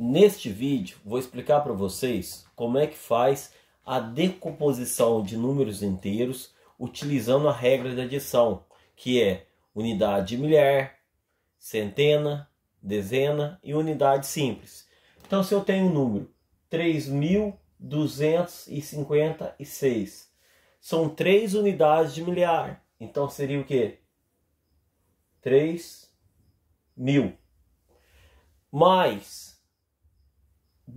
Neste vídeo vou explicar para vocês como é que faz a decomposição de números inteiros utilizando a regra de adição, que é unidade milhar, centena, dezena e unidade simples. Então se eu tenho o um número 3256, são três unidades de milhar, então seria o que? 3.000. mil. Mais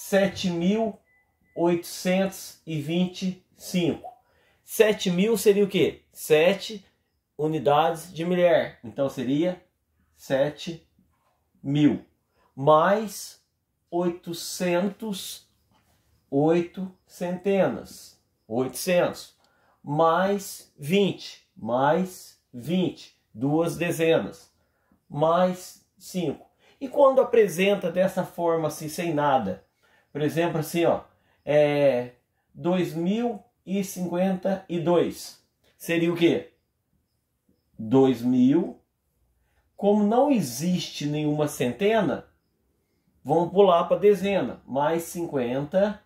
7.825. 7000 seria o quê? 7 unidades de mulher. Então seria 7000 Mais 800, 8 centenas. 800. Mais 20. Mais 20. Duas dezenas. Mais 5. E quando apresenta dessa forma assim, sem nada, por exemplo, assim, ó, é 2052 seria o quê? 2000. Como não existe nenhuma centena, vamos pular para dezena, mais 50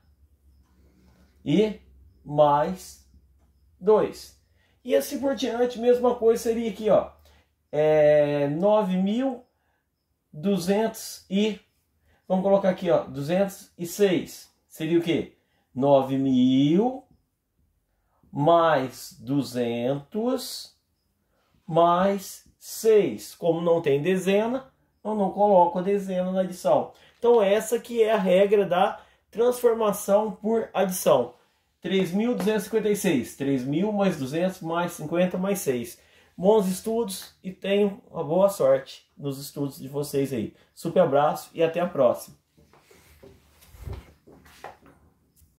e mais 2. E assim por diante, mesma coisa seria aqui, ó. É 9.200 e Vamos colocar aqui, ó, 206. Seria o quê? 9.000 mais 200 mais 6. Como não tem dezena, eu não coloco a dezena na adição. Então essa que é a regra da transformação por adição. 3.256. 3.000 mais 200 mais 50 mais 6 bons estudos e tenham uma boa sorte nos estudos de vocês aí. Super abraço e até a próxima.